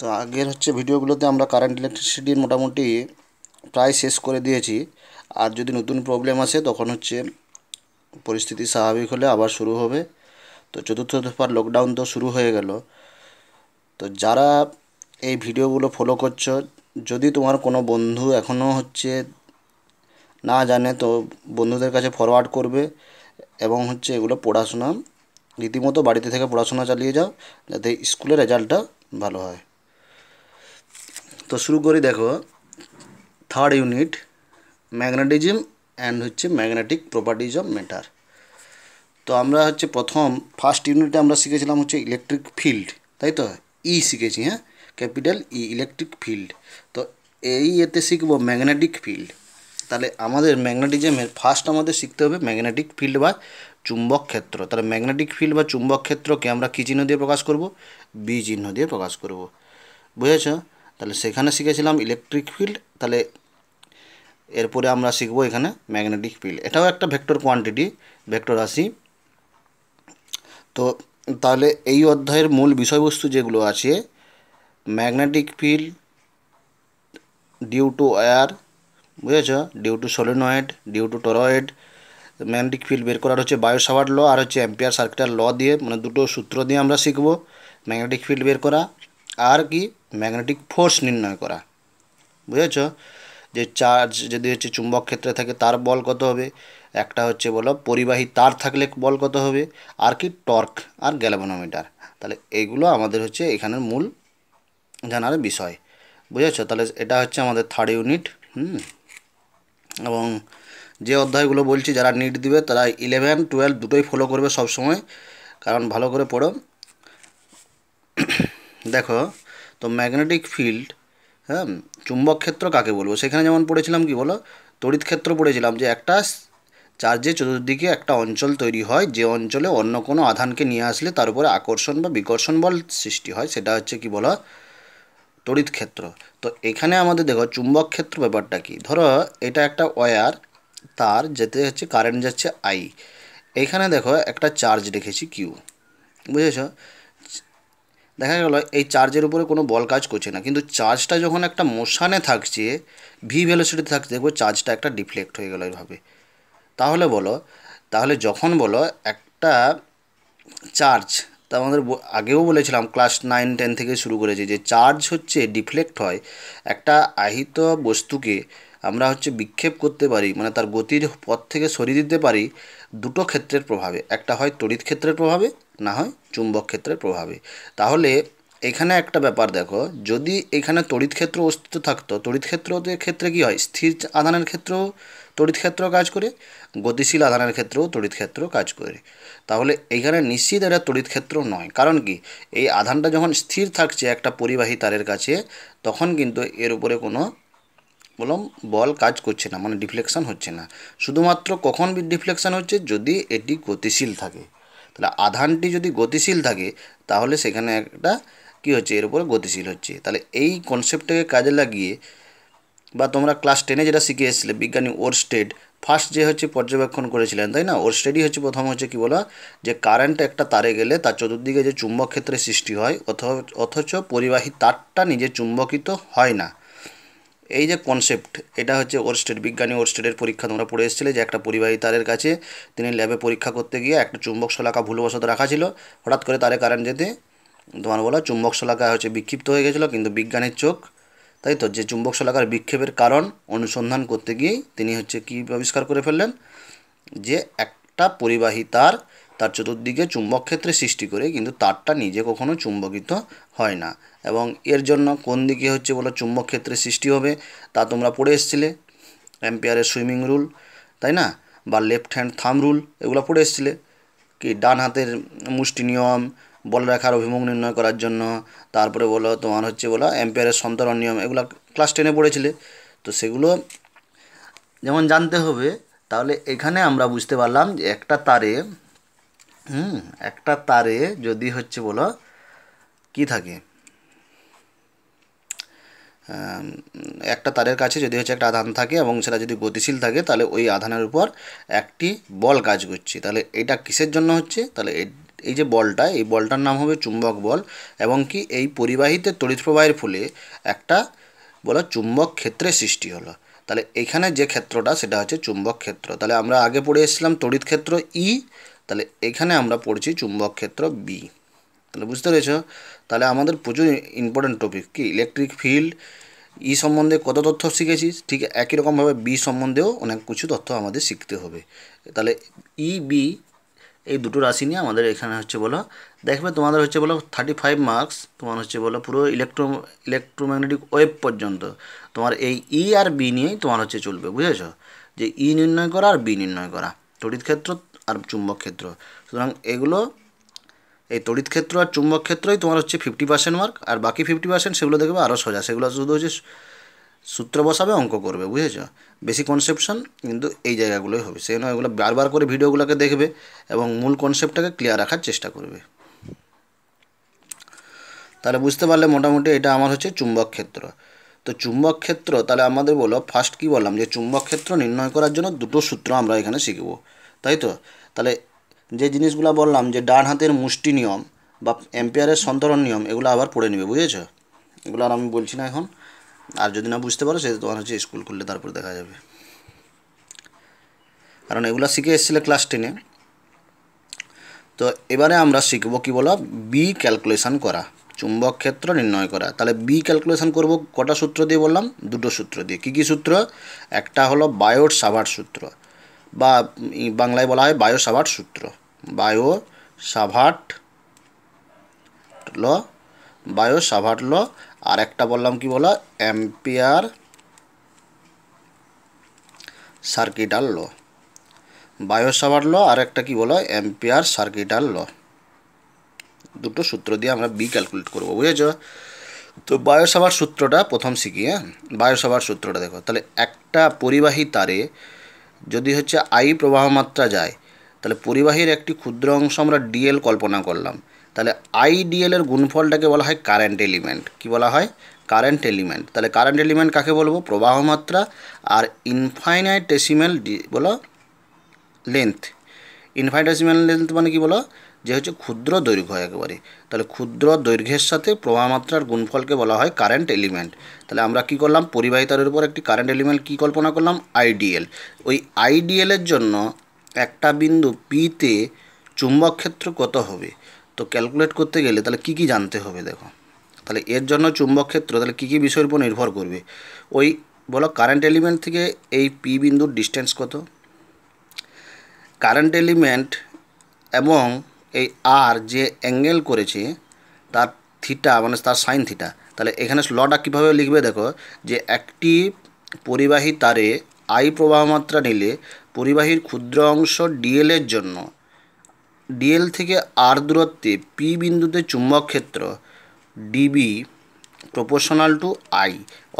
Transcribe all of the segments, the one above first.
তো আগের হচ্ছে ভিডিওগুলোতে আমরা কারেন্ট ইলেকট্রিসিটির মোটামুটি প্রায় শেষ করে দিয়েছি আর যদি নতুন প্রবলেম আসে তখন হচ্ছে পরিস্থিতি স্বাভাবিক হলে আবার শুরু হবে তো চতুর্থ দফার লকডাউন তো শুরু হয়ে গেল তো যারা এই ভিডিওগুলো ফলো করছো যদি তোমার কোনো বন্ধু এখনও হচ্ছে না জানে তো বন্ধুদের কাছে ফরওয়ার্ড করবে এবং হচ্ছে এগুলো পড়াশোনা রীতিমতো বাড়িতে থেকে পড়াশোনা চালিয়ে যাও যাতে স্কুলের রেজাল্টটা ভালো হয় তো শুরু করি দেখো থার্ড ইউনিট ম্যাগনেটিজম অ্যান্ড হচ্ছে ম্যাগনেটিক প্রপার্টিজ অফ ম্যাটার তো আমরা হচ্ছে প্রথম ফার্স্ট ইউনিটে আমরা শিখেছিলাম হচ্ছে ইলেকট্রিক ফিল্ড তাই তো ই e শিখেছি হ্যাঁ ক্যাপিটাল ই ইলেকট্রিক ফিল্ড তো এই এতে শিখব ম্যাগনেটিক ফিল্ড তাহলে আমাদের ম্যাগনেটিজমের ফার্স্ট আমাদের শিখতে হবে ম্যাগনেটিক ফিল্ড বা চুম্বক ক্ষেত্র তাহলে ম্যাগনেটিক ফিল্ড বা চুম্বক ক্ষেত্রকে আমরা কী চিহ্ন দিয়ে প্রকাশ করব বি চিহ্ন দিয়ে প্রকাশ করব বুঝেছ তাহলে সেখানে শিখেছিলাম ইলেকট্রিক ফিল্ড তাহলে এরপরে আমরা শিখবো এখানে ম্যাগনেটিক ফিল্ড এটাও একটা ভেক্টর কোয়ান্টিটি ভেক্টর রাশি তো তাহলে এই অধ্যায়ের মূল বিষয়বস্তু যেগুলো আছে magnetic field due to wire বুঝেছ due to solenoid due to toroid magnetic field বের করার হচ্ছে বায়োসাওয়ার ল আর হচ্ছে অ্যাম্পিয়ার সার্কিটার ল দিয়ে মানে দুটো সূত্র দিয়ে আমরা শিখবো ম্যাগনেটিক ফিল্ড বের করা আর কি ম্যাগনেটিক ফোর্স নির্ণয় করা বুঝেছ যে চার্জ যদি হচ্ছে চুম্বক ক্ষেত্রে থাকে তার বল কত হবে একটা হচ্ছে বলো পরিবাহী তার থাকলে বল কত হবে আর কি টর্ক আর গ্যালভানোমিটার তাহলে এইগুলো আমাদের হচ্ছে এখানের মূল জানার বিষয় বুঝেছ তাহলে এটা হচ্ছে আমাদের থার্ড ইউনিট হুম এবং যে অধ্যায়গুলো বলছি যারা নিট দিবে তারা ইলেভেন টুয়েলভ দুটোই ফলো করবে সবসময় কারণ ভালো করে পড়ো দেখো তো ম্যাগনেটিক ফিল্ড হ্যাঁ চুম্বক ক্ষেত্র কাকে বলবো সেখানে যেমন পড়েছিলাম কি বলো তড়িৎ ক্ষেত্র পড়েছিলাম যে একটা চার্জে চতুর্দিকে একটা অঞ্চল তৈরি হয় যে অঞ্চলে অন্য কোনো আধানকে নিয়ে আসলে তার উপরে আকর্ষণ বা বিকর্ষণ বল সৃষ্টি হয় সেটা হচ্ছে কি বলো তড়িৎ ক্ষেত্র তো এখানে আমাদের দেখো চুম্বক ক্ষেত্র ব্যাপারটা কি ধরো এটা একটা ওয়ার তার যেতে হচ্ছে কারেন্ট যাচ্ছে আই এখানে দেখো একটা চার্জ রেখেছি কিউ বুঝেছ দেখা গেল এই চার্জের উপরে কোনো বল কাজ করছে না কিন্তু চার্জটা যখন একটা মোশানে থাকছে ভি ভ্যালোসিটিতে থাকছে দেখবো চার্জটা একটা ডিফ্লেক্ট হয়ে গেল এইভাবে তাহলে বলো তাহলে যখন বলো একটা চার্জ তা আমাদের আগেও বলেছিলাম ক্লাস নাইন টেন থেকে শুরু করেছে যে চার্জ হচ্ছে ডিফ্লেক্ট হয় একটা আহিত বস্তুকে আমরা হচ্ছে বিক্ষেপ করতে পারি মানে তার গতির পথ থেকে সরিয়ে দিতে পারি দুটো ক্ষেত্রের প্রভাবে একটা হয় তড়িৎ ক্ষেত্রের প্রভাবে না হয় চুম্বক ক্ষেত্রের প্রভাবে তাহলে এখানে একটা ব্যাপার দেখো যদি এখানে তড়িৎ ক্ষেত্র অস্তিত্ব থাকতো তড়িৎ ক্ষেত্র ক্ষেত্রে কি হয় স্থির আধানের ক্ষেত্রেও তড়িৎ ক্ষেত্র কাজ করে গতিশীল আধানের ক্ষেত্রেও তড়িৎ ক্ষেত্র কাজ করে তাহলে এখানে নিশ্চিত এটা তড়িৎ ক্ষেত্র নয় কারণ কি এই আধানটা যখন স্থির থাকছে একটা পরিবাহী তারের কাছে তখন কিন্তু এর উপরে কোনো বললাম বল কাজ করছে না মানে ডিফ্লেকশান হচ্ছে না শুধুমাত্র কখন ডিফ্লেকশান হচ্ছে যদি এটি গতিশীল থাকে তাহলে আধানটি যদি গতিশীল থাকে তাহলে সেখানে একটা কি হচ্ছে এর উপরে গতিশীল হচ্ছে তাহলে এই কনসেপ্টটাকে কাজে লাগিয়ে বা তোমরা ক্লাস টেনে যেটা শিখে এসেছিলে বিজ্ঞানী ওরস্টেড ফার্স্ট যে হচ্ছে পর্যবেক্ষণ করেছিলেন তাই না ওরস্টেডই হচ্ছে প্রথম হচ্ছে কি বলা যে কারেন্ট একটা তারে গেলে তার চতুর্দিকে যে চুম্বক ক্ষেত্রে সৃষ্টি হয় অথ অথচ পরিবাহী তারটা নিজে চুম্বকিত হয় না এই যে কনসেপ্ট এটা হচ্ছে ওরস্টেড বিজ্ঞানী ওরস্টেডের পরীক্ষা তোমরা পড়ে এসেছিলে যে একটা পরিবাহী তারের কাছে তিনি ল্যাবে পরীক্ষা করতে গিয়ে একটা চুম্বক শলাকা ভুলবশত রাখা ছিল হঠাৎ করে তারে কারেন্ট যেতে তোমার বলো চুম্বক শলাকা হচ্ছে বিক্ষিপ্ত হয়ে গেছিলো কিন্তু বিজ্ঞানের চোখ তাই তো যে চুম্বক শলাকার বিক্ষেপের কারণ অনুসন্ধান করতে গিয়েই তিনি হচ্ছে কি আবিষ্কার করে ফেললেন যে একটা পরিবাহী তার তার চতুর্দিকে চুম্বক ক্ষেত্রে সৃষ্টি করে কিন্তু তারটা নিজে কখনো চুম্বকিত হয় না এবং এর জন্য কোন দিকে হচ্ছে বলো চুম্বক ক্ষেত্রে সৃষ্টি হবে তা তোমরা পড়ে এসছিলে অ্যাম্পিয়ারের সুইমিং রুল তাই না বা লেফট হ্যান্ড থাম রুল এগুলো পড়ে এসছিলে কি ডান হাতের মুষ্টি নিয়ম বল রাখার অভিমুখ নির্ণয় করার জন্য তারপরে বলো তোমার হচ্ছে বলো অ্যাম্পিয়ারের সন্তরণ নিয়ম এগুলো ক্লাস টেনে পড়েছিলে তো সেগুলো যেমন জানতে হবে তাহলে এখানে আমরা বুঝতে পারলাম যে একটা তারে হুম একটা তারে যদি হচ্ছে বলো কি থাকে একটা তারের কাছে যদি হচ্ছে একটা আধান থাকে এবং সেটা যদি গতিশীল থাকে তাহলে ওই আধানের উপর একটি বল কাজ করছে তাহলে এটা কিসের জন্য হচ্ছে তাহলে এই যে বলটা এই বলটার নাম হবে চুম্বক বল এবং কি এই পরিবাহিতে তড়িৎ প্রবাহের ফলে একটা বলো চুম্বক ক্ষেত্রে সৃষ্টি হলো তাহলে এখানে যে ক্ষেত্রটা সেটা হচ্ছে চুম্বক ক্ষেত্র তাহলে আমরা আগে পড়ে এসেছিলাম তড়িৎ ক্ষেত্র ই e, তাহলে এখানে আমরা পড়ছি চুম্বক ক্ষেত্র বি তাহলে বুঝতে পেরেছ তাহলে আমাদের প্রচুর ইম্পর্টেন্ট টপিক কি ইলেকট্রিক ফিল্ড ই সম্বন্ধে কত তথ্য শিখেছি ঠিক একই রকমভাবে বি সম্বন্ধেও অনেক কিছু তথ্য আমাদের শিখতে হবে তাহলে ই e, বি এই দুটো রাশি নিয়ে আমাদের এখানে হচ্ছে বলো দেখবে তোমাদের হচ্ছে বলো থার্টি ফাইভ মার্কস তোমার হচ্ছে বলো পুরো ইলেকট্রো ইলেকট্রোম্যাগনেটিক ওয়েভ পর্যন্ত তোমার এই ই e আর বি নিয়েই তোমার হচ্ছে চলবে বুঝেছ যে ই e নির্ণয় করা আর বি নির্ণয় করা তড়িৎ ক্ষেত্র আর চুম্বক ক্ষেত্র সুতরাং এগুলো এই তড়িৎ ক্ষেত্র আর চুম্বক ক্ষেত্রই তোমার হচ্ছে ফিফটি পার্সেন্ট মার্ক আর বাকি ফিফটি পার্সেন্ট সেগুলো দেখবে আরও সোজা সেগুলো শুধু হচ্ছে সূত্র বসাবে অঙ্ক করবে বুঝেছ বেশি কনসেপশন কিন্তু এই জায়গাগুলোই হবে সেই জন্য এগুলো বারবার করে ভিডিওগুলোকে দেখবে এবং মূল কনসেপ্টটাকে ক্লিয়ার রাখার চেষ্টা করবে তাহলে বুঝতে পারলে মোটামুটি এটা আমার হচ্ছে চুম্বক ক্ষেত্র তো চুম্বক ক্ষেত্র তাহলে আমাদের বলো ফার্স্ট কি বললাম যে চুম্বক ক্ষেত্র নির্ণয় করার জন্য দুটো সূত্র আমরা এখানে শিখব তাই তো তাহলে যে জিনিসগুলো বললাম যে ডান হাতের মুষ্টি নিয়ম বা এম্পায়ারের সন্তরণ নিয়ম এগুলো আবার পড়ে নেবে বুঝেছো এগুলো আর আমি বলছি না এখন আর যদি না বুঝতে পারো সেটা তোমার হচ্ছে স্কুল খুললে তারপর দেখা যাবে কারণ এগুলো শিখে এসেছিলে ক্লাস টেনে তো এবারে আমরা শিখবো কী বলো বি ক্যালকুলেশান করা চুম্বক ক্ষেত্র নির্ণয় করা তাহলে বি ক্যালকুলেশান করব কটা সূত্র দিয়ে বললাম দুটো সূত্র দিয়ে কি কি সূত্র একটা হলো বায়োট সাভার সূত্র বা বাংলায় বলা হয় বায়ো সাভার্ট সূত্র বায়ো সাভার্ট ল বায়ো সাভার্ট ল আর একটা বললাম কি বলো অ্যাম্পিয়ার সার্কিটাল ল বায়ো সাভার্ট ল আর একটা কি বলো অ্যাম্পিয়ার সার্কিটাল ল দুটো সূত্র দিয়ে আমরা বি ক্যালকুলেট করবো বুঝেছ তো বায়োসাভার সূত্রটা প্রথম শিখি হ্যাঁ বায়োসাভার সূত্রটা দেখো তাহলে একটা পরিবাহী তারে যদি হচ্ছে আই প্রবাহমাত্রা যায় তাহলে পরিবাহীর একটি ক্ষুদ্র অংশ আমরা ডিএল কল্পনা করলাম তাহলে আই ডিএলের গুণফলটাকে বলা হয় কারেন্ট এলিমেন্ট কি বলা হয় কারেন্ট এলিমেন্ট তাহলে কারেন্ট এলিমেন্ট কাকে বলবো প্রবাহমাত্রা আর ইনফাইনাইটেসিমেল ডি বলো লেন্থ ডেসিমেল লেন্থ মানে কি বলো যে হচ্ছে ক্ষুদ্র দৈর্ঘ্য একেবারে তাহলে ক্ষুদ্র দৈর্ঘ্যের সাথে মাত্রার গুণফলকে বলা হয় কারেন্ট এলিমেন্ট তাহলে আমরা কি করলাম পরিবাহিতার উপর একটি কারেন্ট এলিমেন্ট কি কল্পনা করলাম আইডিএল ওই আইডিএলের জন্য একটা বিন্দু পিতে চুম্বক ক্ষেত্র কত হবে তো ক্যালকুলেট করতে গেলে তাহলে কি কি জানতে হবে দেখো তাহলে এর জন্য চুম্বক ক্ষেত্র তাহলে কী কী বিষয়ের উপর নির্ভর করবে ওই বলো কারেন্ট এলিমেন্ট থেকে এই পি বিন্দুর ডিস্টেন্স কত কারেন্ট এলিমেন্ট এবং এই আর যে অ্যাঙ্গেল করেছে তার থিটা মানে তার সাইন থিটা তাহলে এখানে লটা কীভাবে লিখবে দেখো যে একটি পরিবাহী তারে আই প্রবাহমাত্রা নিলে পরিবাহীর ক্ষুদ্র অংশ ডিএলের জন্য ডিএল থেকে আর দূরত্বে পি বিন্দুতে চুম্বক ক্ষেত্র ডিবি প্রপোর্শনাল টু আই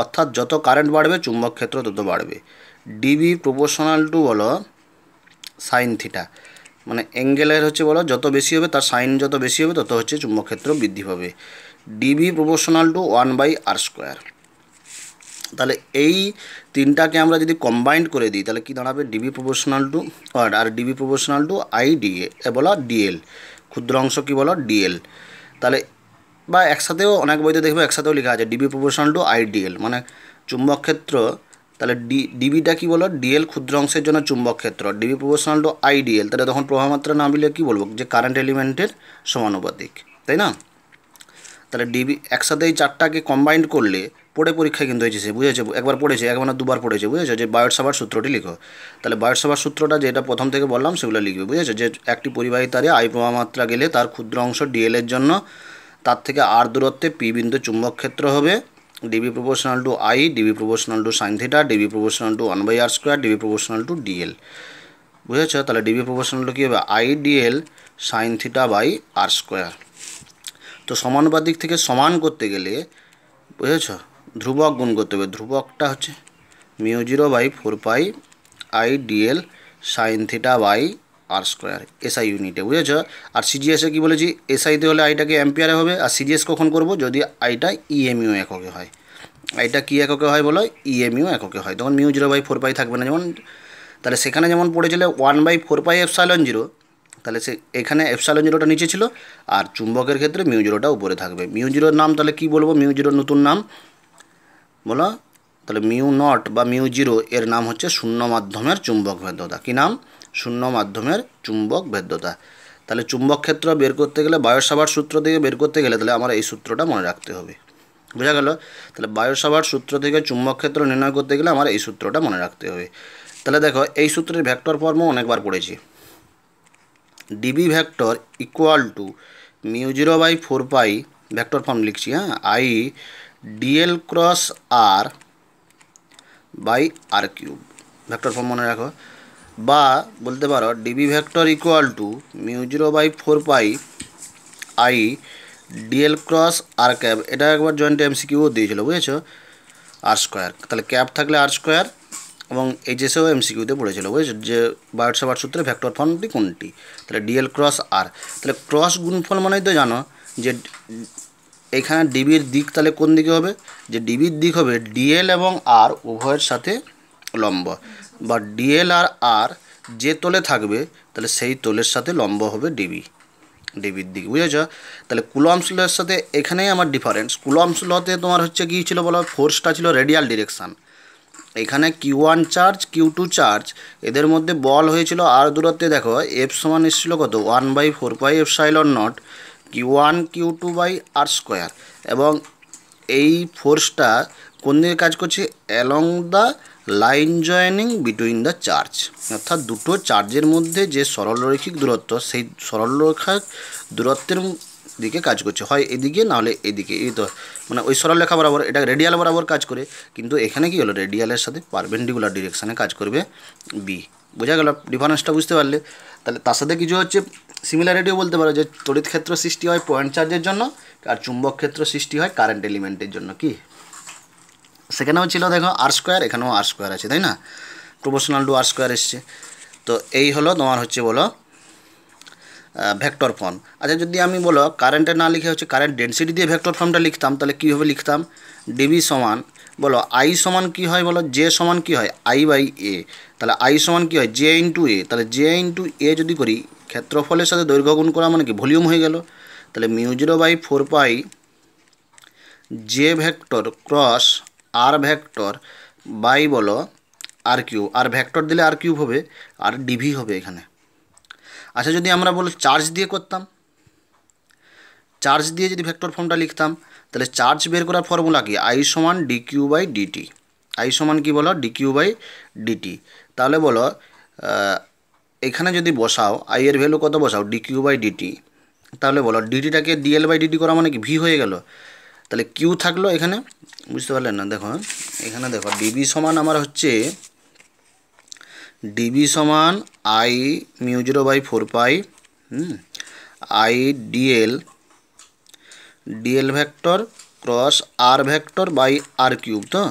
অর্থাৎ যত কারেন্ট বাড়বে চুম্বক ক্ষেত্র তত বাড়বে ডিবি প্রপোর্শনাল টু হলো সাইন থিটা মানে অ্যাঙ্গেলের হচ্ছে বলো যত বেশি হবে তার সাইন যত বেশি হবে তত হচ্ছে চুম্বকক্ষেত্র বৃদ্ধি পাবে dB proportional to one by r square তাহলে এই তিনটাকে আমরা যদি কম্বাইন্ড করে দিই তাহলে কি দাঁড়াবে ডিবি প্রপোর্শনাল টু আর ডিবি প্রপোর্শনাল টু আই ডিএ বলো ডিএল ক্ষুদ্র অংশ কি বলো ডিএল তাহলে বা একসাথেও অনেক বইতে দেখবে একসাথেও লেখা আছে dB proportional to I dl মানে চুম্বকক্ষেত্র ক্ষেত্র তাহলে ডি ডিবিটা কী বলো ডিএল ক্ষুদ্র অংশের জন্য চুম্বক ক্ষেত্র ডিবি প্রফেশনাল টু আইডিএল তাহলে তখন প্রভাবমাত্রা না মিলে কী বলবো যে কারেন্ট এলিমেন্টের সমানুপাতিক তাই না তাহলে ডিবি একসাথে এই চারটাকে কম্বাইন্ড করলে পড়ে পরীক্ষা কিন্তু হয়েছে সে বুঝেছে একবার পড়েছে একবার না দুবার পড়েছে বুঝেছে যে বায়ট সূত্রটি লিখো তাহলে বায়ট সূত্রটা যেটা প্রথম থেকে বললাম সেগুলো লিখবে বুঝেছে যে একটি পরিবাহী তারে আই প্রভাবমাত্রা গেলে তার ক্ষুদ্র অংশ ডিএলের জন্য তার থেকে আর দূরত্বে পি বিন্দু চুম্বক ক্ষেত্র হবে dB proportional to I, dB proportional to sin theta, dB proportional to 1 by r square, dB proportional to dl বুঝেছ তাহলে ডিবি প্রপোর্শনাল কী হবে I dl sine theta by r square তো সমানুপাতিক থেকে সমান করতে গেলে বুঝেছ ধ্রুবক গুণ করতে হবে ধ্রুবকটা হচ্ছে mu zero by four pi I dl sine theta by r square SI ইউনিটে বুঝেছ আর সিজিএসে কী বলেছি এসআইতে হলে আইটাকে অ্যাম্পিয়ারে হবে আর সিজিএস কখন করব যদি আইটা ইএমইউ e এককে হয় আইটা কী এককে হয় বলো ইএমইউ e এককে হয় তখন mu zero by four pi থাকবে না যেমন তাহলে সেখানে যেমন পড়েছিলে one by four pi epsilon zero তাহলে সে এখানে এফসাইলন জিরোটা নিচে ছিল আর চুম্বকের ক্ষেত্রে মিউ জিরোটা উপরে থাকবে মিউ জিরোর নাম তাহলে কী বলবো মিউ জিরোর নতুন নাম বলো তাহলে মিউ নট বা মিউ জিরো এর নাম হচ্ছে শূন্য মাধ্যমের চুম্বক ভেদ্যতা কী নাম শূন্য মাধ্যমের চুম্বক ভেদ্যতা তাহলে চুম্বক ক্ষেত্র বের করতে গেলে বায়োসাভার সূত্র থেকে বের করতে গেলে তাহলে আমার এই সূত্রটা মনে রাখতে হবে বোঝা গেল তাহলে বায়োসাভার সূত্র থেকে চুম্বক ক্ষেত্র নির্ণয় করতে গেলে আমার এই সূত্রটা মনে রাখতে হবে তাহলে দেখো এই সূত্রের ভ্যাক্টর ফর্ম অনেকবার পড়েছি dB vector equal to mu zero by four pi vector form লিখছি হ্যাঁ I dl cross r by r cube vector form মনে রাখো বা বলতে পারো dB vector equal to mu zero by four pi I dl cross r cube এটা একবার joint কিউও দিয়েছিল বুঝেছ আর স্কোয়ার তাহলে ক্যাব থাকলে আর স্কোয়ার এবং এইচএসেও এমসিকিউতে পড়েছিল বুঝেছো যে বারোশো সাবার সূত্রে ভেক্টর ফর্মটি কোনটি তাহলে ডিএল ক্রস আর তাহলে ক্রস গুণফল মানেই তো জানো যে এখানে ডিবির দিক তাহলে কোন দিকে হবে যে ডিবির দিক হবে ডিএল এবং আর উভয়ের সাথে লম্ব বা ডিএলআর আর যে তলে থাকবে তাহলে সেই তলের সাথে লম্ব হবে ডিবি ডিবির দিক বুঝেছ তাহলে কুলমস সাথে এখানেই আমার ডিফারেন্স কুলমস তোমার হচ্ছে কী ছিল বলো ফোর্সটা ছিল রেডিয়াল ডিরেকশান এখানে q one charge q two charge এদের মধ্যে বল হয়েছিল আর দূরত্বে দেখো এফ সমান এসেছিল কত one by four by epsilon naught q one q two by r square এবং এই ফোর্সটা কোন দিকে কাজ করছে along the line joining between the charge অর্থাৎ দুটো চার্জের মধ্যে যে সরলরৈখিক দূরত্ব সেই সরলরেখা দূরত্বের দিকে কাজ করছে হয় এদিকে নাহলে এদিকে এই তো মানে ওই সরলরেখা বরাবর এটা রেডিয়াল বরাবর কাজ করে কিন্তু এখানে কি হলো রেডিয়ালের সাথে পারভেন্ডিকুলার ডিরেকশানে কাজ করবে বি বোঝা গেল ডিফারেন্সটা বুঝতে পারলে তাহলে তার সাথে কিছু হচ্ছে সিমিলারিটিও বলতে পারো যে তড়িৎ ক্ষেত্র সৃষ্টি হয় পয়েন্ট চার্জের জন্য আর চুম্বক ক্ষেত্র সৃষ্টি হয় কারেন্ট এলিমেন্টের জন্য কি সেখানেও ছিল দেখো আর স্কোয়ার এখানেও আর স্কোয়ার আছে তাই না প্রফেশনাল টু আর স্কোয়ার এসছে তো এই হলো তোমার হচ্ছে বলো ভেক্টর ফর্ম আচ্ছা যদি আমি বলো কারেন্টে না লিখে হচ্ছে কারেন্ট ডেন্সিটি দিয়ে ভেক্টর ফর্মটা লিখতাম তাহলে কীভাবে লিখতাম ডিবি সমান বলো আই সমান কি হয় বলো জে সমান কি হয় আই বাই এ তাহলে আই সমান কি হয় জে ইন্টু এ তাহলে জে ইন্টু এ যদি করি ক্ষেত্রফলের সাথে দৈর্ঘ্য গুণ করা মানে কি ভলিউম হয়ে গেল তাহলে mu zero by four pi J vector cross r vector by বলো আর কিউব আর ভ্যাক্টর দিলে আর কিউব হবে আর ডিভি হবে এখানে আচ্ছা যদি আমরা বলো চার্জ দিয়ে করতাম চার্জ দিয়ে যদি ভ্যাক্টর ফর্মটা লিখতাম তাহলে চার্জ বের করার ফর্মুলা কি আই সমান d q by dt I সমান কি বলো ডি কিউ বাই ডিটি তাহলে বলো এখানে যদি বসাও আই এর ভ্যালু কত বসাও ডি কিউ বাই ডিটি তাহলে বলো ডিটিটাকে ডিএল বাই ডিটি করা মানে কি ভি হয়ে গেল তাহলে কিউ থাকলো এখানে বুঝতে পারলেন না দেখো এখানে দেখো ডিবি সমান আমার হচ্ছে ডিবি সমান I mu zero by four pi hmm I dl dl vector cross r vector by r cube তো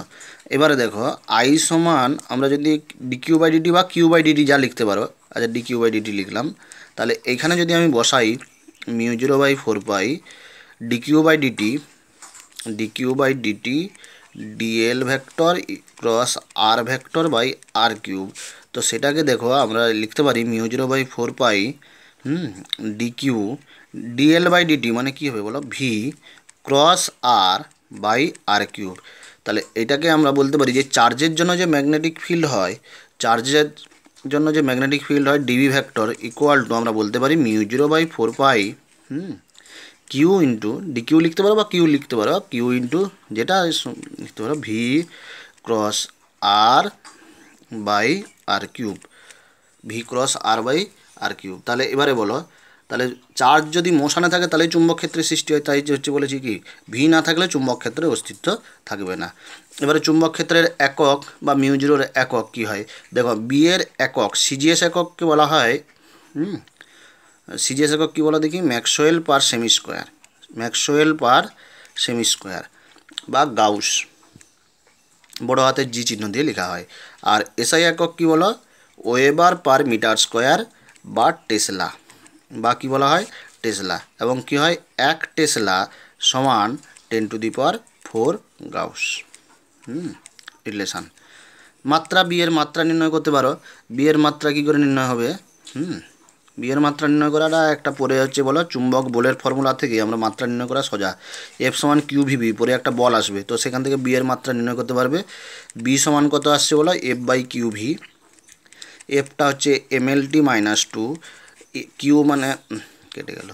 এবারে দেখো আই সমান আমরা যদি ডিকিউ বাই ডিডি বা কিউ বাই ডিটি যা লিখতে পারো আচ্ছা ডিকিউ বাই ডিডি লিখলাম তাহলে এখানে যদি আমি বসাই mu zero by four pi dq by dt dq by dt dl vector cross r vector by r cube তো সেটাকে দেখো আমরা লিখতে পারি mu zero by four pi hmm dq dl by dt মানে কি হবে বলো v cross r by r cube তাহলে এটাকে আমরা বলতে পারি যে চার্জের জন্য যে ম্যাগনেটিক ফিল্ড হয় চার্জের জন্য যে ম্যাগনেটিক ফিল্ড হয় ডিবি ভ্যাক্টর ইকুয়াল টু আমরা বলতে পারি mu zero by four pi hmm q into dq লিখতে পারো বা কিউ লিখতে পারো কিউ ইন্টু যেটা লিখতে পারো v cross r by r cube v cross r by r cube তাহলে এবারে বলো তাহলে চার্জ যদি মোশানে থাকে তাহলে চুম্বক ক্ষেত্রে সৃষ্টি হয় তাই হচ্ছে বলেছি কি ভি না থাকলে চুম্বক ক্ষেত্রে অস্তিত্ব থাকবে না এবারে চুম্বক ক্ষেত্রের একক বা মিউজিরোর একক কি হয় দেখো বি এর একক সিজিএস এককে বলা হয় হুম সিজিএস একক কী বলো দেখি Maxwell per cm square Maxwell per cm square বা গাউস বড় হাতের জি চিহ্ন দিয়ে লেখা হয় আর এসআই একক কী বলো ওয়েবার পার মিটার স্কোয়ার বা টেসলা বা কী বলা হয় টেসলা এবং কি হয় এক টেসলা সমান ten to the power four gauss hmm relation মাত্রা বিয়ের মাত্রা নির্ণয় করতে পারো বিয়ের মাত্রা কী করে নির্ণয় হবে হুম বিয়ের মাত্রা নির্ণয় করাটা একটা পরে হচ্ছে বলো চুম্বক বলের ফর্মুলা থেকে আমরা মাত্রা নির্ণয় করা সোজা এফ সমান কিউ ভিবি পরে একটা বল আসবে তো সেখান থেকে বিয়ের মাত্রা নির্ণয় করতে পারবে বি সমান কত আসছে বলো এফ বাই কিউ ভি এফটা হচ্ছে এমএলটি মাইনাস টু কিউ মানে কেটে গেল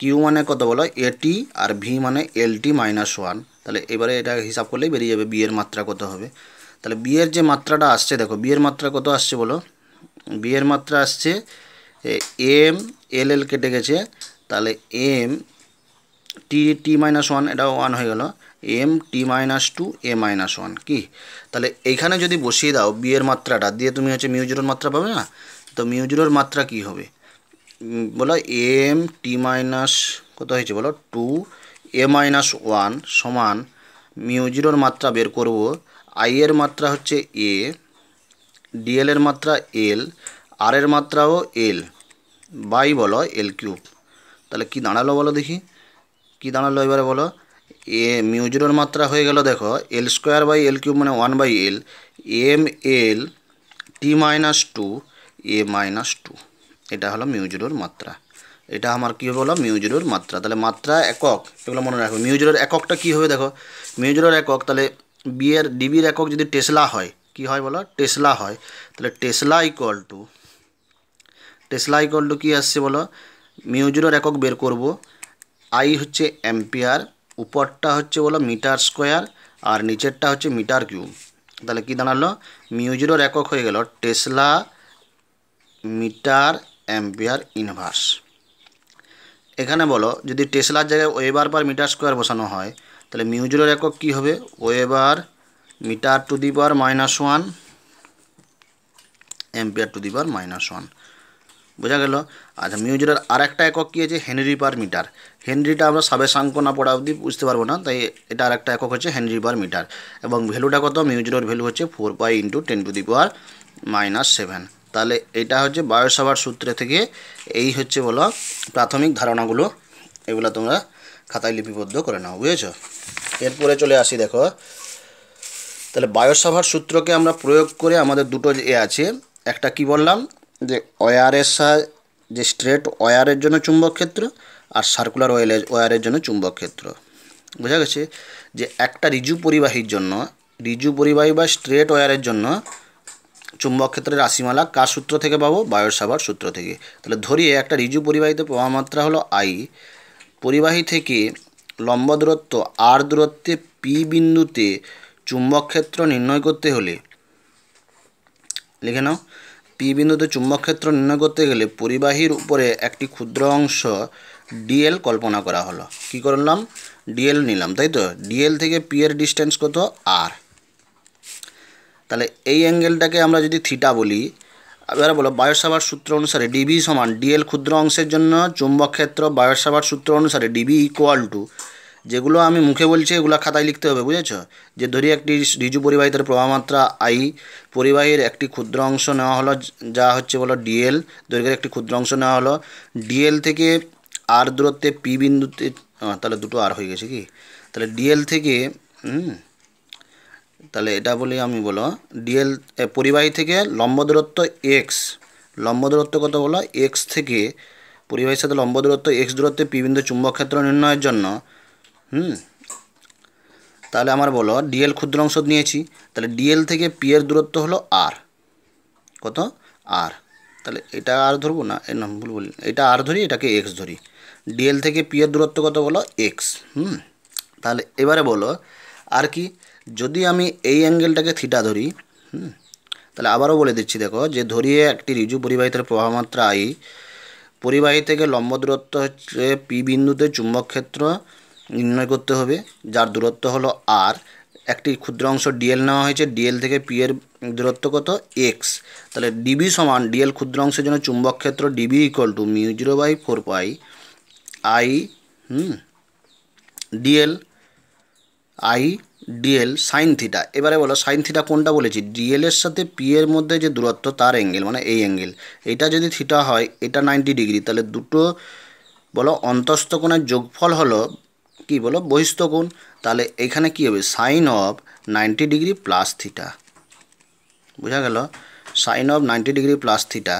কিউ মানে কত বলো এটি আর ভি মানে এলটি মাইনাস ওয়ান তাহলে এবারে এটা হিসাব করলেই বেরিয়ে যাবে বিয়ের মাত্রা কত হবে তাহলে বিয়ের যে মাত্রাটা আসছে দেখো বিয়ের মাত্রা কত আসছে বলো বিয়ের মাত্রা আসছে এম এল এল কেটে গেছে তাহলে M T T minus one এটা ওয়ান হয়ে গেল M T minus two A minus one কি তাহলে এইখানে যদি বসিয়ে দাও বিয়ের মাত্রাটা দিয়ে তুমি হচ্ছে মিউজিরোর মাত্রা পাবে না তো মিউজিরোর মাত্রা কি হবে বলো এম টি মাইনাস কত হয়েছে বলো টু এ মাইনাস ওয়ান সমান মিউজিরোর মাত্রা বের করব আই এর মাত্রা হচ্ছে এ ডিএলের মাত্রা এল আর এর মাত্রাও এল বাই বলো এল কিউব তাহলে কি দাঁড়ালো বলো দেখি কি দাঁড়ালো এবারে বলো এ মিউজিরোর মাত্রা হয়ে গেল দেখো L square by L cube মানে one by L M L T minus two A minus two এটা হলো মিউজিরোর মাত্রা এটা আমার কী বলো মিউজিরোর মাত্রা তাহলে মাত্রা একক এগুলো মনে রাখো মিউজিরোর এককটা কী হবে দেখো মিউজিরোর একক তাহলে বিয়ের ডিবির একক যদি টেসলা হয় কি হয় বলো টেসলা হয় তাহলে tesla equal to tesla equal to কী আসছে বলো মিউজিরোর একক বের করব আই হচ্ছে অ্যাম্পিয়ার উপরটা হচ্ছে বলো মিটার স্কোয়ার আর নিচেরটা হচ্ছে মিটার কিউব তাহলে কি দাঁড়ালো মিউজিরোর একক হয়ে গেল টেসলা মিটার অ্যাম্পিয়ার ইনভার্স এখানে বলো যদি টেসলার জায়গায় ওয়েবার পার মিটার স্কোয়ার বসানো হয় তাহলে মিউজিরোর একক কি হবে weber metre to the power minus one ampere to the power minus one বোঝা গেল আচ্ছা মিউজিটার আর একটা একক কী আছে হেনরি পার মিটার হেনরিটা আমরা সাবেশাঙ্ক না পড়া অবধি বুঝতে পারবো না তাই এটা আর একটা একক হচ্ছে হেনরি পার মিটার এবং ভ্যালুটা কত মিউজিটার ভ্যালু হচ্ছে four pi into ten to the power minus seven তাহলে এটা হচ্ছে বায়োসভার সূত্রে থেকে এই হচ্ছে বলো প্রাথমিক ধারণাগুলো এগুলো তোমরা খাতায় লিপিবদ্ধ করে নাও বুঝেছো এরপরে চলে আসি দেখো তাহলে বায়োসাভার সূত্রকে আমরা প্রয়োগ করে আমাদের দুটো এ আছে একটা কি বললাম যে ওয়ারের সাহায্যে যে স্ট্রেট ওয়ারের জন্য চুম্বক ক্ষেত্র আর সার্কুলার ওয়েলের ওয়ারের জন্য চুম্বক ক্ষেত্র বোঝা গেছে যে একটা রিজু পরিবাহীর জন্য রিজু পরিবাহী বা স্ট্রেট ওয়ারের জন্য চুম্বক ক্ষেত্রের রাশিমালা কার সূত্র থেকে পাবো বায়ুর সূত্র থেকে তাহলে ধরিয়ে একটা রিজু পরিবাহীতে পাওয়া মাত্রা হলো আই পরিবাহী থেকে লম্ব দূরত্ব আর দূরত্বে পি বিন্দুতে চুম্বক ক্ষেত্র নির্ণয় করতে হলে লিখে নাও পি বিন্দুতে চুম্বক ক্ষেত্র নির্ণয় করতে গেলে পরিবাহীর উপরে একটি ক্ষুদ্র অংশ ডিএল কল্পনা করা হলো কি করলাম ডিএল নিলাম তাই তো ডিএল থেকে পি এর ডিস্টেন্স কত আর তাহলে এই অ্যাঙ্গেলটাকে আমরা যদি থিটা বলি এবার বলো বায়োসাভার সূত্র অনুসারে ডিবি সমান ডিএল ক্ষুদ্র অংশের জন্য চুম্বক ক্ষেত্র বায়োসাভার সূত্র অনুসারে ডিবি ইকুয়াল টু যেগুলো আমি মুখে বলছি এগুলো খাতায় লিখতে হবে বুঝেছ যে ধরি একটি ঋজু পরিবাহিতের প্রভাবমাত্রা আই পরিবাহীর একটি ক্ষুদ্র অংশ নেওয়া হলো যা হচ্ছে বলো ডিএল দৈর্ঘ্যের একটি ক্ষুদ্র অংশ নেওয়া হলো ডিএল থেকে আর দূরত্বে পি বিন্দুতে তাহলে দুটো আর হয়ে গেছে কি তাহলে ডিএল থেকে তাহলে এটা বলি আমি বলো ডিএল পরিবাহী থেকে লম্ব দূরত্ব এক্স লম্ব দূরত্ব কত বলো এক্স থেকে পরিবাহীর সাথে লম্ব দূরত্ব এক্স দূরত্বে পি বিন্দু চুম্বক ক্ষেত্র নির্ণয়ের জন্য হুম তাহলে আমার বলো ডিএল ক্ষুদ্র অংশ নিয়েছি তাহলে ডিএল থেকে পি এর দূরত্ব হলো আর কত আর তাহলে এটা আর ধরবো না এর নাম ভুল বলি এটা আর ধরি এটাকে এক্স ধরি ডিএল থেকে পি এর দূরত্ব কত বলো এক্স হুম তাহলে এবারে বলো আর কি যদি আমি এই অ্যাঙ্গেলটাকে থিটা ধরি হুম তাহলে আবারও বলে দিচ্ছি দেখো যে ধরিয়ে একটি রিজু পরিবাহিতের প্রভাবমাত্রা আই পরিবাহী থেকে লম্ব দূরত্ব হচ্ছে পি বিন্দুতে চুম্বক ক্ষেত্র নির্ণয় করতে হবে যার দূরত্ব হলো আর একটি ক্ষুদ্র অংশ ডিএল নেওয়া হয়েছে ডিএল থেকে পি এর দূরত্ব কত এক্স তাহলে ডিবি সমান ডিএল ক্ষুদ্র অংশের জন্য চুম্বক ক্ষেত্র dB equal to mu zero by four pi I hmm dl I dl sine theta এবারে বলো সাইন থিটা কোনটা বলেছি ডিএল এর সাথে পি এর মধ্যে যে দূরত্ব তার অ্যাঙ্গেল মানে এই অ্যাঙ্গেল এটা যদি থিটা হয় এটা নাইনটি ডিগ্রি তাহলে দুটো বলো অন্তস্থ কোণের যোগফল হলো কি বলো বহিস্থ কোণ তাহলে এখানে কি হবে sine of ninety degree plus theta বোঝা গেল sine of ninety degree plus theta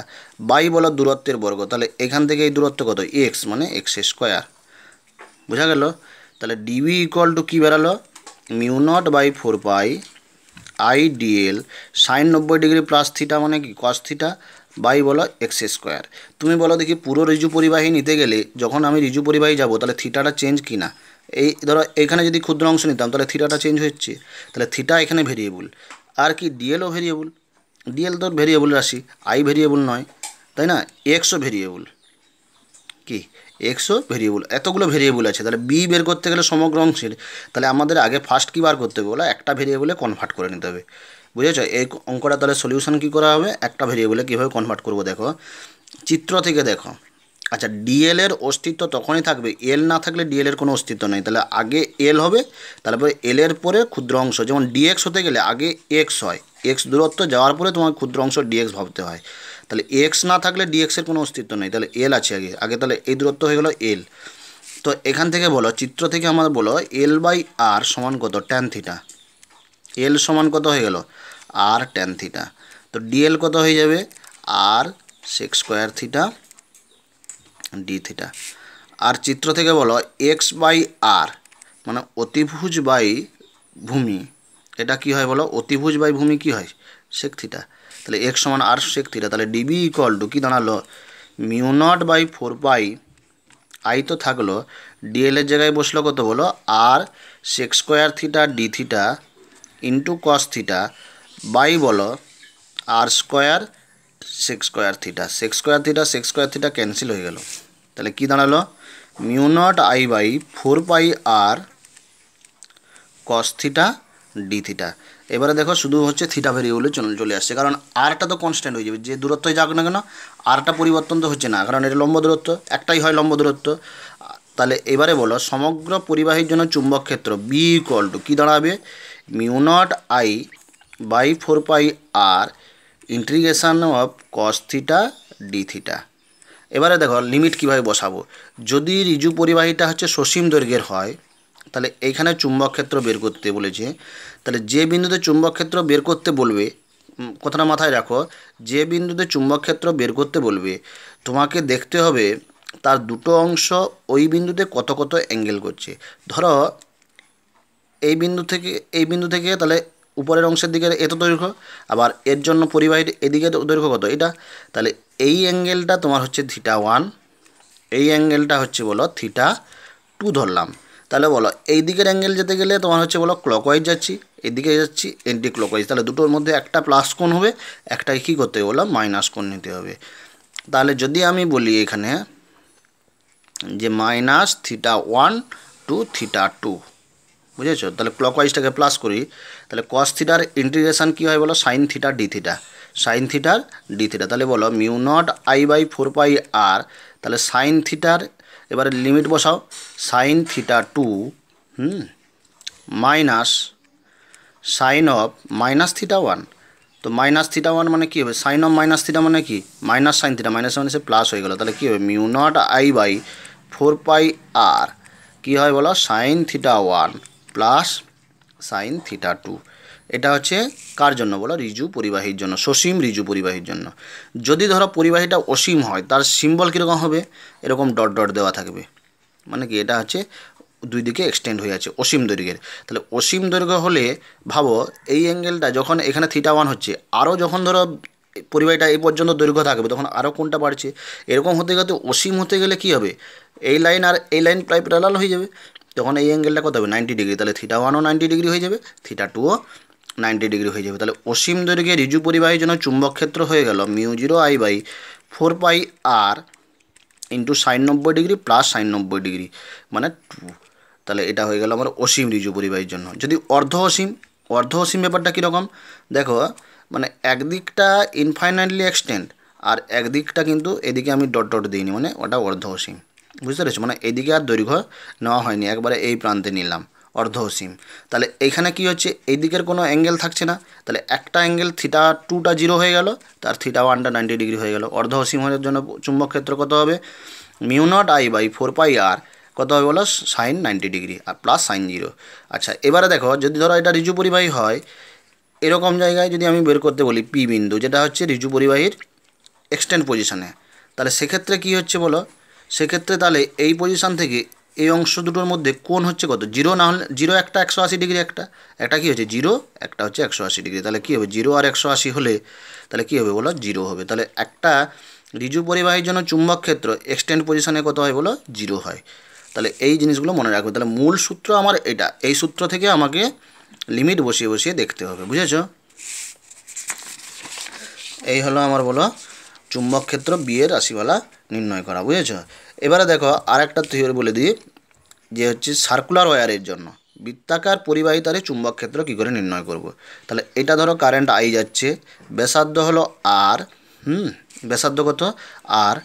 by বলো দূরত্বের বর্গ তাহলে এখান থেকে এই দূরত্ব কত এক্স মানে এক্স স্কোয়ার বোঝা গেল তাহলে ডিবি ইকুয়াল টু কী বেরালো mu naught by four pi I dl sine নব্বই ডিগ্রি প্লাস থিটা মানে কি কস থিটা বাই বলো এক্স স্কোয়ার তুমি বলো দেখি পুরো রিজু পরিবাহী নিতে গেলে যখন আমি রিজু পরিবাহী যাব তাহলে থিটাটা চেঞ্জ কিনা এই ধরো এখানে যদি ক্ষুদ্র অংশ নিতাম তাহলে থিটাটা চেঞ্জ হচ্ছে তাহলে থিটা এখানে ভেরিয়েবল আর কি ডিএলও ভেরিয়েবল ডিএল তোর ভেরিয়েবল রাশি আই ভেরিয়েবল নয় তাই না এক্সও ভেরিয়েবল কি এক্সও ভেরিয়েবল এতগুলো ভেরিয়েবল আছে তাহলে বি বের করতে গেলে সমগ্র অংশের তাহলে আমাদের আগে ফার্স্ট কী বার করতে হবে বলে একটা ভেরিয়েবলে কনভার্ট করে নিতে হবে বুঝেছ এই অঙ্কটা তাহলে সলিউশন কী করা হবে একটা ভেরিয়েবলে কীভাবে কনভার্ট করবো দেখো চিত্র থেকে দেখো আচ্ছা ডিএল এর অস্তিত্ব তখনই থাকবে এল না থাকলে ডিএল এর কোনো অস্তিত্ব নেই তাহলে আগে এল হবে তারপরে এল এর পরে ক্ষুদ্র অংশ যেমন ডিএক্স হতে গেলে আগে এক্স হয় এক্স দূরত্ব যাওয়ার পরে তোমার ক্ষুদ্র অংশ ডিএক্স ভাবতে হয় তাহলে এক্স না থাকলে ডিএক্সের কোনো অস্তিত্ব নেই তাহলে এল আছে আগে আগে তাহলে এই দূরত্ব হয়ে গেলো এল তো এখান থেকে বলো চিত্র থেকে আমার বলো এল বাই আর সমান কত ট্যান থিটা এল সমান কত হয়ে গেল আর ট্যান থিটা তো ডিএল কত হয়ে যাবে r sec square theta d theta আর চিত্র থেকে বলো এক্স বাই আর মানে অতিভুজ বাই ভূমি এটা কি হয় বলো অতিভুজ বাই ভূমি কি হয় শেখ থিটা তাহলে এক্স সমান আর শেখ থিটা তাহলে ডিবি ইকুয়াল টু কী দাঁড়ালো mu naught by four by I তো থাকলো ডিএলের জায়গায় বসলো কত বলো r sec square theta d theta into cos theta by বলো r square sec square theta sec square theta sec square theta cancel হয়ে গেল তাহলে কি দাঁড়ালো mu naught I by four pi r cos theta d theta এবারে দেখো শুধু হচ্ছে থিটা ভেরিয়েবলে চলে আসছে কারণ আরটা তো কনস্ট্যান্ট হয়ে যাবে যে দূরত্বই যাক না কেন আরটা পরিবর্তন তো হচ্ছে না কারণ এটা লম্ব দূরত্ব একটাই হয় লম্ব দূরত্ব তাহলে এবারে বলো সমগ্র পরিবাহীর জন্য চুম্বক ক্ষেত্র বি ইকুয়াল টু কী দাঁড়াবে mu naught I by four pi r integration of cos theta d theta এবারে দেখো লিমিট কিভাবে বসাবো যদি ঋজু পরিবাহিতা হচ্ছে সসীম দৈর্ঘ্যের হয় তাহলে এইখানে চুম্বক ক্ষেত্র বের করতে বলেছে তাহলে যে বিন্দুতে চুম্বক ক্ষেত্র বের করতে বলবে কথাটা মাথায় রাখো যে বিন্দুতে চুম্বক ক্ষেত্র বের করতে বলবে তোমাকে দেখতে হবে তার দুটো অংশ ওই বিন্দুতে কত কত অ্যাঙ্গেল করছে ধরো এই বিন্দু থেকে এই বিন্দু থেকে তাহলে উপরের অংশের দিকে এত দৈর্ঘ্য আবার এর জন্য পরিবাহী এদিকে দৈর্ঘ্য কত এটা তাহলে এই অ্যাঙ্গেলটা তোমার হচ্ছে থিটা ওয়ান এই অ্যাঙ্গেলটা হচ্ছে বলো থিটা টু ধরলাম তাহলে বলো এই দিকের অ্যাঙ্গেল যেতে গেলে তোমার হচ্ছে বলো ক্লকওয়াইজ যাচ্ছি এদিকে যাচ্ছি এন্টি ক্লকওয়াইজ তাহলে দুটোর মধ্যে একটা প্লাস কোণ হবে একটাই কী করতে হবে বলো মাইনাস কোণ নিতে হবে তাহলে যদি আমি বলি এখানে যে minus theta one to theta two বুঝেছো তাহলে ক্লকওয়াইজটাকে প্লাস করি তাহলে কস থিটার ইন্টিগ্রেশান কী হয় বলো sine theta d theta sine থিটার ডি থিটা তাহলে বলো mu naught I by four pi r তাহলে সাইন থিটার এবারে লিমিট বসাও sine theta two hmm minus sine of minus theta one তো মাইনাস থিটা ওয়ান মানে কী হবে সাইন অফ মাইনাস থিটা মানে কি মাইনাস সাইন থিটা মাইনাস মানে সে প্লাস হয়ে গেল তাহলে কী হবে mu naught I by four pi r কী হয় বলো sine theta one plus sine theta two এটা হচ্ছে কার জন্য বলো রিজু পরিবাহীর জন্য সসীম রিজু পরিবাহীর জন্য যদি ধরো পরিবাহীটা অসীম হয় তার সিম্বল কীরকম হবে এরকম ডট ডট দেওয়া থাকবে মানে কি এটা হচ্ছে দুই দিকে এক্সটেন্ড হয়ে আছে অসীম দৈর্ঘ্যের তাহলে অসীম দৈর্ঘ্য হলে ভাবো এই অ্যাঙ্গেলটা যখন এখানে থিটা ওয়ান হচ্ছে আরও যখন ধরো পরিবাহীটা এই পর্যন্ত দৈর্ঘ্য থাকবে তখন আরও কোনটা বাড়ছে এরকম হতে গেলে অসীম হতে গেলে কি হবে এই লাইন আর এই লাইন প্রায় প্যারালাল হয়ে যাবে তখন এই অ্যাঙ্গেলটা কত হবে নাইনটি ডিগ্রি তাহলে থিটা ওয়ানও নাইনটি ডিগ্রি হয়ে যাবে থিটা টুও নাইনটি ডিগ্রি হয়ে যাবে তাহলে অসীম দৈর্ঘ্যে রিজু পরিবাহের জন্য চুম্বক ক্ষেত্র হয়ে গেল mu zero I by four pi r into sine নব্বই ডিগ্রি প্লাস সাইন নব্বই ডিগ্রি মানে টু তাহলে এটা হয়ে গেল আমার অসীম রিজু পরিবাহের জন্য যদি অর্ধ অসীম অর্ধ অসীম ব্যাপারটা কীরকম দেখো মানে একদিকটা ইনফাইনাইটলি এক্সটেন্ড আর একদিকটা কিন্তু এদিকে আমি ডট ডট দিইনি মানে ওটা অর্ধ অসীম বুঝতে পেরেছো মানে এদিকে আর দৈর্ঘ্য নেওয়া হয়নি একবারে এই প্রান্তে নিলাম অর্ধ অসীম তাহলে এইখানে কি হচ্ছে এই দিকের কোনো অ্যাঙ্গেল থাকছে না তাহলে একটা অ্যাঙ্গেল থিটা টুটা জিরো হয়ে গেল তার থিটা ওয়ানটা নাইনটি ডিগ্রি হয়ে গেল অসীম হওয়ার জন্য চুম্বক ক্ষেত্র কত হবে mu naught I by four pi r কত হবে বলো সাইন নাইনটি ডিগ্রি আর প্লাস সাইন জিরো আচ্ছা এবারে দেখো যদি ধরো এটা ঋজু পরিবাহী হয় এরকম জায়গায় যদি আমি বের করতে বলি পি বিন্দু যেটা হচ্ছে ঋজু পরিবাহীর এক্সটেন্ড পজিশনে তাহলে সেক্ষেত্রে কি হচ্ছে বলো সেক্ষেত্রে তাহলে এই পজিশান থেকে এই অংশ দুটোর মধ্যে কোন হচ্ছে কত জিরো না হলে জিরো একটা একশো আশি ডিগ্রি একটা একটা কী হচ্ছে জিরো একটা হচ্ছে একশো আশি ডিগ্রি তাহলে কী হবে জিরো আর একশো আশি হলে তাহলে কী হবে বলো জিরো হবে তাহলে একটা রিজু পরিবাহীর জন্য চুম্বক ক্ষেত্র এক্সটেন্ড পজিশানে কত হয় বলো জিরো হয় তাহলে এই জিনিসগুলো মনে রাখবে তাহলে মূল সূত্র আমার এটা এই সূত্র থেকে আমাকে লিমিট বসিয়ে বসিয়ে দেখতে হবে বুঝেছো এই হলো আমার বলো চুম্বক ক্ষেত্র বি এর নির্ণয় করা বুঝেছ এবারে দেখো আর একটা থিওরি বলে দিই যে হচ্ছে সার্কুলার ওয়্যারের জন্য বৃত্তাকার পরিবাহী চুম্বক ক্ষেত্র কী করে নির্ণয় করব। তাহলে এটা ধরো কারেন্ট আই যাচ্ছে ব্যাসার্ধ হলো আর হুম ব্যাসার্ধ কত আর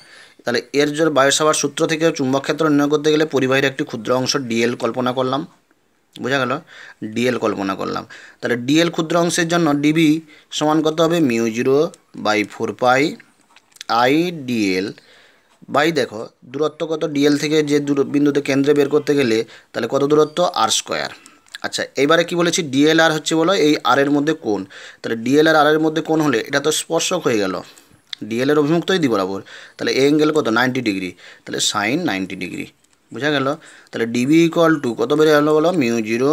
তাহলে এর জন্য বায়ুসভার সূত্র থেকে চুম্বক ক্ষেত্র নির্ণয় করতে গেলে পরিবাহীর একটি ক্ষুদ্র অংশ ডিএল কল্পনা করলাম বোঝা গেল ডিএল কল্পনা করলাম তাহলে ডিএল ক্ষুদ্র অংশের জন্য ডিবি সমান কত হবে mu zero by four pi I dl by দেখো দূরত্ব কত ডিএল থেকে যে দূর বিন্দুতে কেন্দ্রে বের করতে গেলে তাহলে কত দূরত্ব আর স্কোয়ার আচ্ছা এবারে কি বলেছি ডিএলআর হচ্ছে বলো এই আর এর মধ্যে কোন তাহলে ডিএলআর আর এর মধ্যে কোন হলে এটা তো স্পর্শক হয়ে গেল ডিএলের অভিমুক্তই দি বরাবর তাহলে এ অ্যাঙ্গেল কত নাইনটি ডিগ্রি তাহলে সাইন নাইনটি ডিগ্রি বোঝা গেল তাহলে ডিবি ইকুয়াল টু কত বেড়ে গেলো বলো mu zero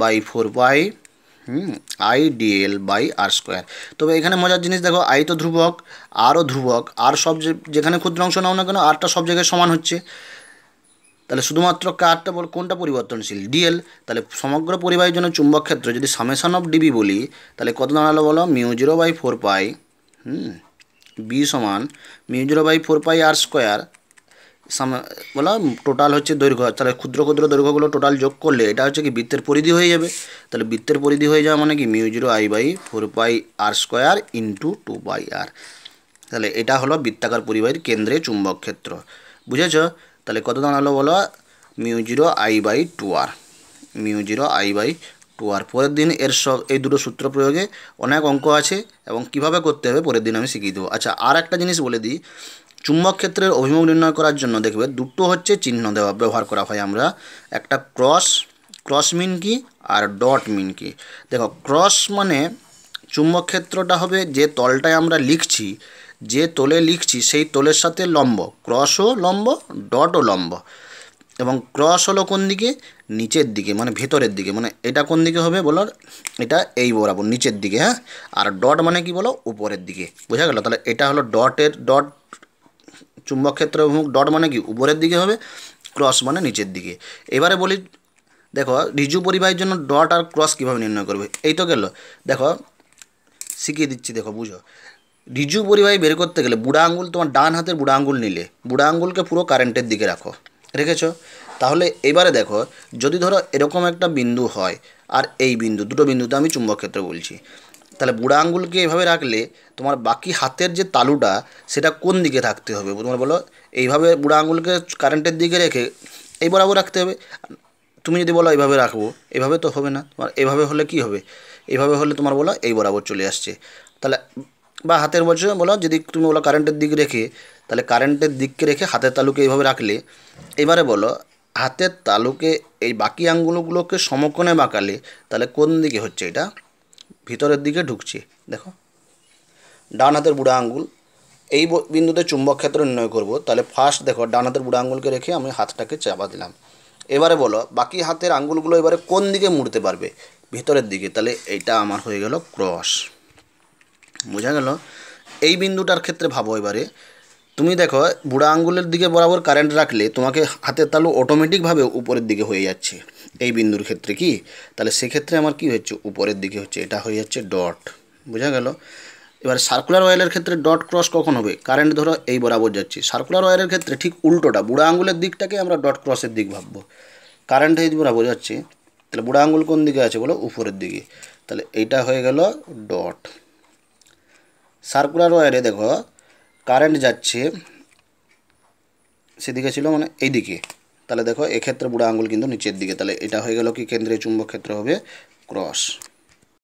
by four by hmm I dl by r square তবে এখানে মজার জিনিস দেখো আই তো ধ্রুবক আরও ধ্রুবক আর সব যেখানে ক্ষুদ্র অংশ নাও না কেন আরটা সব জায়গায় সমান হচ্ছে তাহলে শুধুমাত্র কারটা কোনটা পরিবর্তনশীল ডিএল তাহলে সমগ্র পরিবাহের জন্য চুম্বক ক্ষেত্র যদি সামেশন অফ ডিবি বলি তাহলে কত দাঁড়ালো বলো mu zero by four pi hmm B সমান mu zero by four pi r square বলা টোটাল হচ্ছে দৈর্ঘ্য তাহলে ক্ষুদ্র ক্ষুদ্র দৈর্ঘ্যগুলো টোটাল যোগ করলে এটা হচ্ছে কি বৃত্তের পরিধি হয়ে যাবে তাহলে বৃত্তের পরিধি হয়ে যাওয়া মানে কি mu zero I by four by r square into two by r তাহলে এটা হলো বৃত্তাকার পরিবাহীর কেন্দ্রে চুম্বক ক্ষেত্র বুঝেছ তাহলে কত দাঁড়ালো বলো mu zero I by two r mu zero I by two r পরের দিন এর সব এই দুটো সূত্র প্রয়োগে অনেক অঙ্ক আছে এবং কিভাবে করতে হবে পরের দিন আমি শিখিয়ে দেবো আচ্ছা আর একটা জিনিস বলে দিই চুম্বক ক্ষেত্রের অভিমুখ নির্ণয় করার জন্য দেখবে দুটো হচ্ছে চিহ্ন দেওয়া ব্যবহার করা হয় আমরা একটা ক্রস ক্রস মিন কি আর ডট মিন কি দেখো ক্রস মানে চুম্বক ক্ষেত্রটা হবে যে তলটায় আমরা লিখছি যে তলে লিখছি সেই তলের সাথে লম্ব ক্রসও লম্ব ডটও লম্ব এবং ক্রস হলো কোন দিকে নিচের দিকে মানে ভেতরের দিকে মানে এটা কোন দিকে হবে বলো এটা এই বরাবর নিচের দিকে হ্যাঁ আর ডট মানে কি বলো উপরের দিকে বোঝা গেল তাহলে এটা হলো ডটের ডট চুম্বক ক্ষেত্র অভিমুখ ডট মানে কি উপরের দিকে হবে ক্রস মানে নিচের দিকে এবারে বলি দেখো রিজু পরিবাহীর জন্য ডট আর ক্রস কীভাবে নির্ণয় করবে এই তো গেল দেখো শিখিয়ে দিচ্ছি দেখো বুঝো রিজু পরিবাহী বের করতে গেলে বুড়া আঙ্গুল তোমার ডান হাতের বুড়া আঙ্গুল নিলে বুড়া আঙ্গুলকে পুরো কারেন্টের দিকে রাখো রেখেছ তাহলে এবারে দেখো যদি ধরো এরকম একটা বিন্দু হয় আর এই বিন্দু দুটো বিন্দুতে আমি চুম্বক ক্ষেত্র বলছি তাহলে বুড়া আঙ্গুলকে এভাবে রাখলে তোমার বাকি হাতের যে তালুটা সেটা কোন দিকে থাকতে হবে তোমার বলো এইভাবে বুড়া আঙুলকে কারেন্টের দিকে রেখে এই বরাবর রাখতে হবে তুমি যদি বলো এইভাবে রাখবো এভাবে তো হবে না তোমার এভাবে হলে কি হবে এভাবে হলে তোমার বলো এই বরাবর চলে আসছে তাহলে বা হাতের বছর বলো যদি তুমি বলো কারেন্টের দিক রেখে তাহলে কারেন্টের দিককে রেখে হাতের তালুকে এইভাবে রাখলে এবারে বলো হাতের তালুকে এই বাকি আঙ্গুলগুলোকে সমকোণে বাঁকালে তাহলে কোন দিকে হচ্ছে এটা ভিতরের দিকে ঢুকছে দেখো ডান হাতের বুড়া আঙ্গুল এই বিন্দুতে চুম্বক ক্ষেত্র নির্ণয় করব তাহলে ফার্স্ট দেখো ডান হাতের বুড়া আঙ্গুলকে রেখে আমি হাতটাকে চাপা দিলাম এবারে বলো বাকি হাতের আঙ্গুলগুলো এবারে কোন দিকে মুড়তে পারবে ভিতরের দিকে তাহলে এইটা আমার হয়ে গেল ক্রস বোঝা গেল এই বিন্দুটার ক্ষেত্রে ভাবো এবারে তুমি দেখো বুড়া আঙ্গুলের দিকে বরাবর কারেন্ট রাখলে তোমাকে হাতের তালু অটোমেটিকভাবে উপরের দিকে হয়ে যাচ্ছে এই বিন্দুর ক্ষেত্রে কি তাহলে সেক্ষেত্রে আমার কি হচ্ছে উপরের দিকে হচ্ছে এটা হয়ে যাচ্ছে ডট বোঝা গেল এবার সার্কুলার ওয়েলের ক্ষেত্রে ডট ক্রস কখন হবে কারেন্ট ধরো এই বরাবর যাচ্ছে সার্কুলার ওয়েলের ক্ষেত্রে ঠিক উল্টোটা বুড়া আঙুলের দিকটাকে আমরা ডট ক্রসের দিক ভাববো কারেন্ট এই বরাবর যাচ্ছে তাহলে বুড়া আঙুল কোন দিকে আছে বলো উপরের দিকে তাহলে এইটা হয়ে গেল ডট সার্কুলার ওয়ারে দেখো কারেন্ট যাচ্ছে সেদিকে ছিল মানে এইদিকে তাহলে দেখো এক্ষেত্রে বুড়া আঙুল কিন্তু নিচের দিকে তাহলে এটা হয়ে গেল কি কেন্দ্রীয় চুম্বক ক্ষেত্র হবে ক্রস